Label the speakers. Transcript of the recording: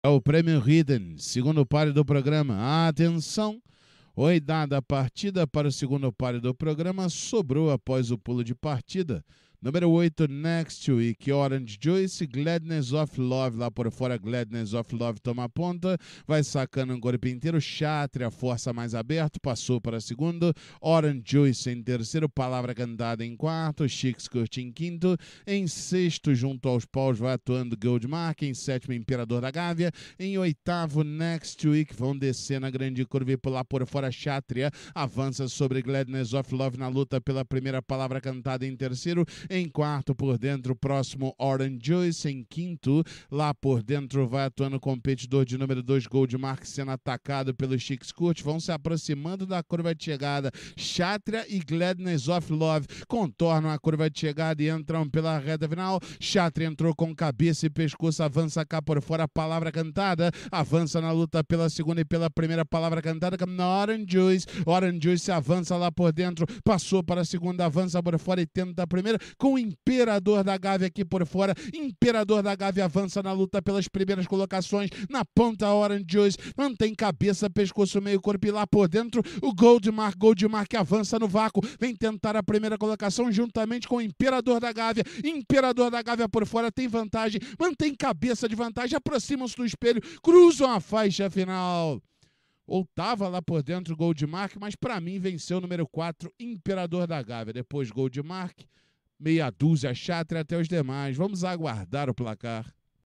Speaker 1: É o prêmio Hidden, segundo páreo do programa. A atenção! Oi, dada a partida para o segundo páreo do programa, sobrou após o pulo de partida Número 8, Next Week, Orange Juice, Gladness of Love, lá por fora, Gladness of Love toma ponta, vai sacando um corpo inteiro, Chatria, força mais aberto, passou para segundo, Orange Juice em terceiro, Palavra Cantada em quarto, Chicks Curti em quinto, em sexto, junto aos paus, vai atuando Goldmark, em sétimo, Imperador da Gávea, em oitavo, Next Week, vão descer na grande curva e pular por fora, Chatria, avança sobre Gladness of Love na luta pela primeira palavra cantada em terceiro, em quarto, por dentro, próximo Orange Juice. Em quinto, lá por dentro, vai atuando o competidor de número 2, Goldmark, sendo atacado pelo Chix Kurt. Vão se aproximando da curva de chegada. Chatria e Gladness of Love contornam a curva de chegada e entram pela reta final. Chatria entrou com cabeça e pescoço, avança cá por fora. Palavra cantada, avança na luta pela segunda e pela primeira palavra cantada. Na Orange Juice, Orange Juice avança lá por dentro, passou para a segunda, avança por fora e tenta a primeira com o Imperador da Gávea aqui por fora. Imperador da Gávea avança na luta pelas primeiras colocações. Na ponta, Orange Juice mantém cabeça, pescoço, meio corpo e lá por dentro o Goldmark. Goldmark avança no vácuo, vem tentar a primeira colocação juntamente com o Imperador da Gávea. Imperador da Gávea por fora tem vantagem, mantém cabeça de vantagem, aproximam-se do espelho, cruzam a faixa final ou tava lá por dentro o Goldmark, mas para mim venceu o número 4, Imperador da Gávea. Depois Goldmark, meia dúzia Chatre até os demais. Vamos aguardar o placar.